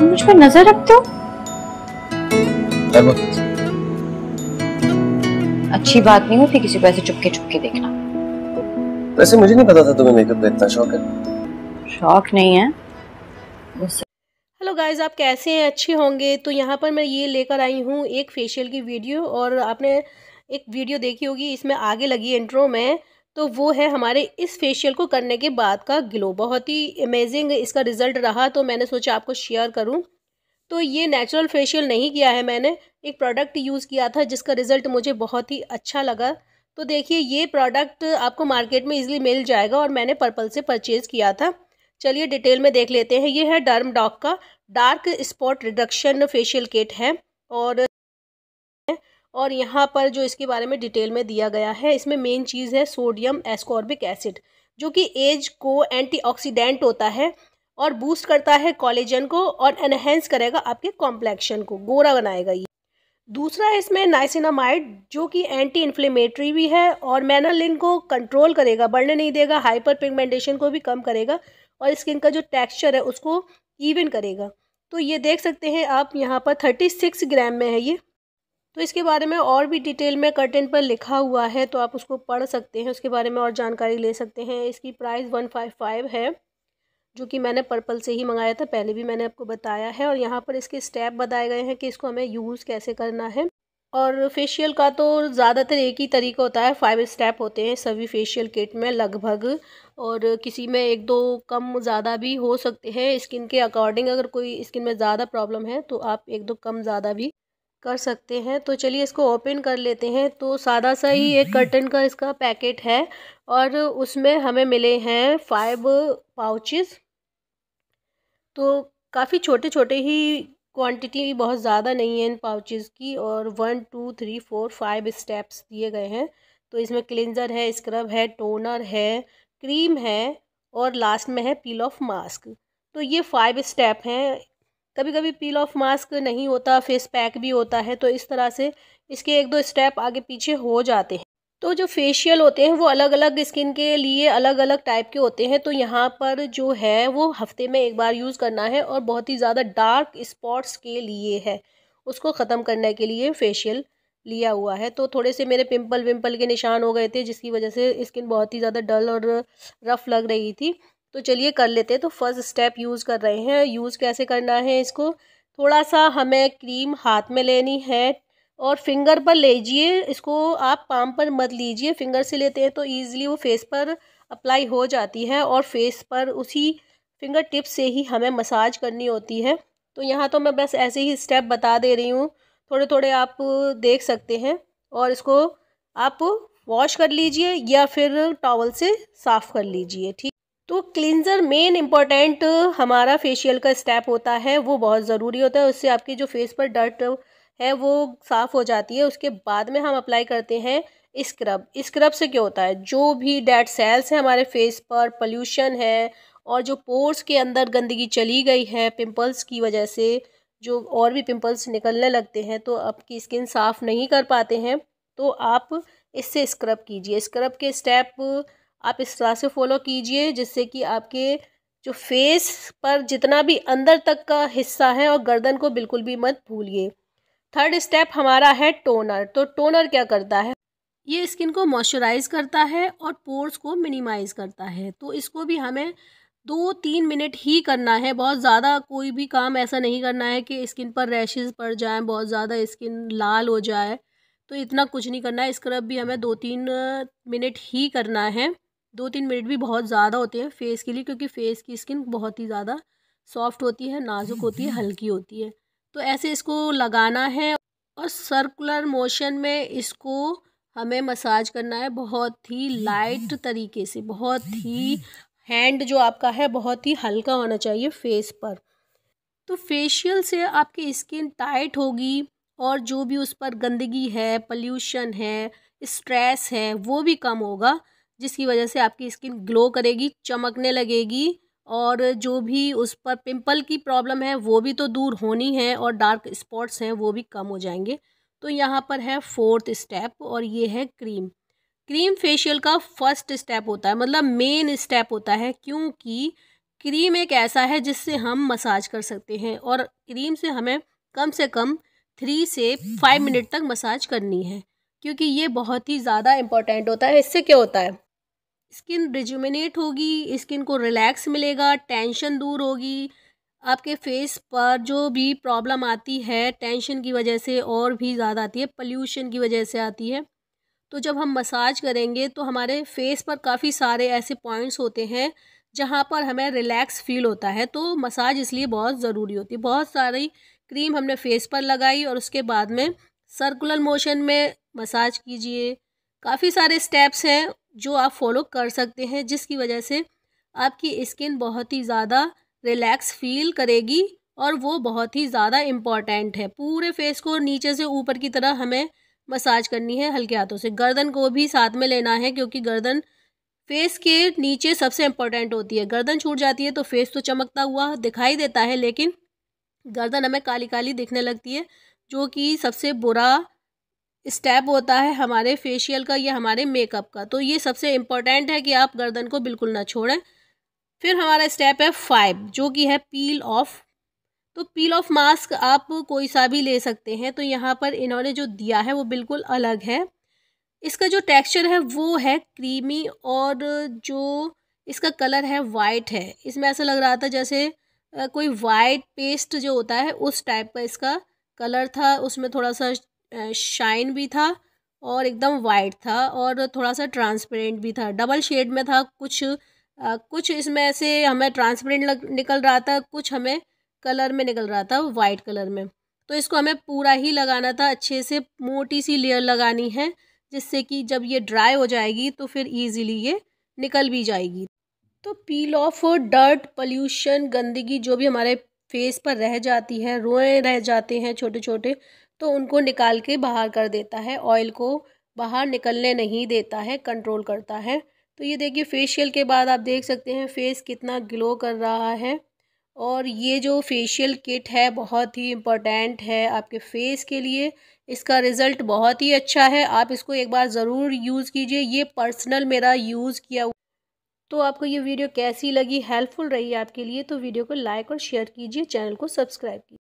तुम मुझ पर नजर रखते हो अच्छी बात नहीं होती किसी को ऐसे चुपके चुपके देखना वैसे मुझे नहीं पता था तुम्हें मेकअप का इतना शौक है शौक नहीं है हेलो गाइस आप कैसे हैं अच्छे होंगे तो यहाँ पर मैं ये लेकर आई हूँ एक फेशियल की वीडियो और आपने एक वीडियो देखी होगी इसमें आगे लगी इंट्रो में तो वो है हमारे इस फेशियल को करने के बाद का ग्लो बहुत ही अमेजिंग इसका रिज़ल्ट रहा तो मैंने सोचा आपको शेयर करूं तो ये नेचुरल फेशियल नहीं किया है मैंने एक प्रोडक्ट यूज़ किया था जिसका रिज़ल्ट मुझे बहुत ही अच्छा लगा तो देखिए ये प्रोडक्ट आपको मार्केट में इजीली मिल जाएगा और मैंने पर्पल से परचेज़ किया था चलिए डिटेल में देख लेते हैं ये है डर्म डॉक का dark spot reduction facial kit है और और यहाँ पर जो इसके बारे में डिटेल में दिया गया है इसमें मेन चीज़ है सोडियम एस्कॉर्बिक एसिड जो कि एज को एंटीऑक्सीडेंट होता है और बूस्ट करता है कॉलेजन को और एनहेंस करेगा आपके कॉम्प्लेक्शन को गोरा बनाएगा ये दूसरा इसमें नाइसिनामाइड जो कि एंटी इन्फ्लेमेटरी भी है और मैनालिन को कंट्रोल करेगा बढ़ने नहीं देगा हाइपर पिगमेंटेशन को भी कम करेगा और स्किन का जो टेक्सचर है उसको इवन करेगा तो ये देख सकते हैं आप यहाँ पर थर्टी सिक्स ग्राम में है ये तो इसके बारे में और भी डिटेल में कर्टन पर लिखा हुआ है तो आप उसको पढ़ सकते हैं उसके बारे में और जानकारी ले सकते हैं इसकी प्राइस वन फाइव फाइव है जो कि मैंने पर्पल से ही मंगाया था पहले भी मैंने आपको बताया है और यहाँ पर इसके स्टेप बताए गए हैं कि इसको हमें यूज़ कैसे करना है और फेशियल का तो ज़्यादातर एक ही तरीका होता है फाइव स्टेप होते हैं सभी फेशियल किट में लगभग और किसी में एक दो कम ज़्यादा भी हो सकते हैं स्किन के अकॉर्डिंग अगर कोई स्किन में ज़्यादा प्रॉब्लम है तो आप एक दो कम ज़्यादा भी कर सकते हैं तो चलिए इसको ओपन कर लेते हैं तो सादा सा ही एक कर्टन का इसका पैकेट है और उसमें हमें मिले हैं फाइव पाउचेस तो काफ़ी छोटे छोटे ही क्वांटिटी बहुत ज़्यादा नहीं है इन पाउचेस की और one two three four five steps दिए गए हैं तो इसमें क्लिनज़र है स्क्रब है टोनर है क्रीम है और लास्ट में है पील ऑफ मास्क तो ये फाइव स्टेप हैं कभी कभी पील ऑफ मास्क नहीं होता फेस पैक भी होता है तो इस तरह से इसके एक दो स्टेप आगे पीछे हो जाते हैं तो जो फेशियल होते हैं वो अलग अलग स्किन के लिए अलग अलग टाइप के होते हैं तो यहाँ पर जो है वो हफ्ते में एक बार यूज़ करना है और बहुत ही ज़्यादा डार्क स्पॉट्स के लिए है उसको ख़त्म करने के लिए फेशियल लिया हुआ है तो थोड़े से मेरे पिंपल विम्पल के निशान हो गए थे जिसकी वजह से स्किन बहुत ही ज़्यादा डल और रफ़ लग रही थी तो चलिए कर लेते हैं तो फर्स्ट स्टेप यूज़ कर रहे हैं यूज़ कैसे करना है इसको थोड़ा सा हमें क्रीम हाथ में लेनी है और फिंगर पर लीजिए इसको आप पाम पर मत लीजिए फिंगर से लेते हैं तो ईज़िली वो फेस पर अप्लाई हो जाती है और फेस पर उसी फिंगर टिप से ही हमें मसाज करनी होती है तो यहाँ तो मैं बस ऐसे ही स्टेप बता दे रही हूँ थोड़े थोड़े आप देख सकते हैं और इसको आप वॉश कर लीजिए या फिर टॉवल से साफ़ कर लीजिए ठीक तो क्लिनज़र मेन इम्पॉर्टेंट हमारा फेशियल का स्टेप होता है वो बहुत ज़रूरी होता है उससे आपकी जो फेस पर डर्ट है वो साफ़ हो जाती है उसके बाद में हम अप्लाई करते हैं स्क्रब स्क्रब से क्या होता है जो भी डेड सेल्स हैं हमारे फेस पर पल्यूशन है और जो पोर्स के अंदर गंदगी चली गई है पिंपल्स की वजह से जो और भी पिंपल्स निकलने लगते हैं तो आपकी स्किन साफ़ नहीं कर पाते हैं तो आप इससे स्क्रब कीजिए स्क्रब के स्टेप आप इस तरह से फॉलो कीजिए जिससे कि आपके जो फेस पर जितना भी अंदर तक का हिस्सा है और गर्दन को बिल्कुल भी मत भूलिए थर्ड स्टेप हमारा है टोनर तो टोनर क्या करता है ये स्किन को मॉइस्चराइज करता है और पोर्स को मिनिमाइज करता है तो इसको भी हमें दो तीन मिनट ही करना है बहुत ज़्यादा कोई भी काम ऐसा नहीं करना है कि स्किन पर रैशेज पड़ जाएं बहुत ज़्यादा स्किन लाल हो जाए तो इतना कुछ नहीं करना है स्क्रब भी हमें दो तीन मिनट ही करना है दो तीन मिनट भी बहुत ज़्यादा होते हैं फेस के लिए क्योंकि फेस की स्किन बहुत ही ज़्यादा सॉफ्ट होती है नाजुक होती है हल्की होती है तो ऐसे इसको लगाना है और सर्कुलर मोशन में इसको हमें मसाज करना है बहुत ही लाइट तरीके से बहुत ही हैंड जो आपका है बहुत ही हल्का होना चाहिए फेस पर तो फेशियल से आपकी स्किन टाइट होगी और जो भी उस पर गंदगी है पल्यूशन है स्ट्रेस है वो भी कम होगा जिसकी वजह से आपकी स्किन ग्लो करेगी चमकने लगेगी और जो भी उस पर पिंपल की प्रॉब्लम है वो भी तो दूर होनी है और डार्क स्पॉट्स हैं वो भी कम हो जाएंगे तो यहाँ पर है फोर्थ स्टेप और ये है क्रीम क्रीम फेशियल का फर्स्ट स्टेप होता है मतलब मेन स्टेप होता है क्योंकि क्रीम एक ऐसा है जिससे हम मसाज कर सकते हैं और क्रीम से हमें कम से कम थ्री से फाइव मिनट तक मसाज करनी है क्योंकि ये बहुत ही ज़्यादा इम्पॉर्टेंट होता है इससे क्या होता है स्किन रिजुमिनेट होगी स्किन को रिलैक्स मिलेगा टेंशन दूर होगी आपके फेस पर जो भी प्रॉब्लम आती है टेंशन की वजह से और भी ज़्यादा आती है पल्यूशन की वजह से आती है तो जब हम मसाज करेंगे तो हमारे फेस पर काफ़ी सारे ऐसे पॉइंट्स होते हैं जहाँ पर हमें रिलैक्स फील होता है तो मसाज इसलिए बहुत ज़रूरी होती है बहुत सारी क्रीम हमने फेस पर लगाई और उसके बाद में सर्कुलर मोशन में मसाज कीजिए काफ़ी सारे स्टेप्स हैं जो आप फॉलो कर सकते हैं जिसकी वजह से आपकी स्किन बहुत ही ज़्यादा रिलैक्स फील करेगी और वो बहुत ही ज़्यादा इम्पॉर्टेंट है पूरे फेस को नीचे से ऊपर की तरह हमें मसाज करनी है हल्के हाथों से गर्दन को भी साथ में लेना है क्योंकि गर्दन फेस के नीचे सबसे इम्पॉर्टेंट होती है गर्दन छूट जाती है तो फेस तो चमकता हुआ दिखाई देता है लेकिन गर्दन हमें काली काली दिखने लगती है जो कि सबसे बुरा स्टेप होता है हमारे फेशियल का या हमारे मेकअप का तो ये सबसे इम्पॉर्टेंट है कि आप गर्दन को बिल्कुल ना छोड़ें फिर हमारा स्टेप है फाइव जो कि है पील ऑफ तो पील ऑफ मास्क आप कोई सा भी ले सकते हैं तो यहाँ पर इन्होंने जो दिया है वो बिल्कुल अलग है इसका जो टेक्सचर है वो है क्रीमी और जो इसका कलर है वाइट है इसमें ऐसा लग रहा था जैसे कोई वाइट पेस्ट जो होता है उस टाइप का इसका कलर था उसमें थोड़ा सा शाइन भी था और एकदम वाइट था और थोड़ा सा ट्रांसपेरेंट भी था डबल शेड में था कुछ आ, कुछ इसमें से हमें ट्रांसपेरेंट निकल रहा था कुछ हमें कलर में निकल रहा था वाइट कलर में तो इसको हमें पूरा ही लगाना था अच्छे से मोटी सी लेयर लगानी है जिससे कि जब ये ड्राई हो जाएगी तो फिर ईजिली ये निकल भी जाएगी तो पील ऑफ डर्ट पल्यूशन गंदगी जो भी हमारे फेस पर रह जाती है रोए रह जाते हैं छोटे छोटे तो उनको निकाल के बाहर कर देता है ऑयल को बाहर निकलने नहीं देता है कंट्रोल करता है तो ये देखिए फेशियल के बाद आप देख सकते हैं फेस कितना ग्लो कर रहा है और ये जो फेशियल किट है बहुत ही इम्पोर्टेंट है आपके फेस के लिए इसका रिज़ल्ट बहुत ही अच्छा है आप इसको एक बार ज़रूर यूज़ कीजिए ये पर्सनल मेरा यूज़ किया हुआ तो आपको ये वीडियो कैसी लगी हेल्पफुल रही आपके लिए तो वीडियो को लाइक और शेयर कीजिए चैनल को सब्सक्राइब कीजिए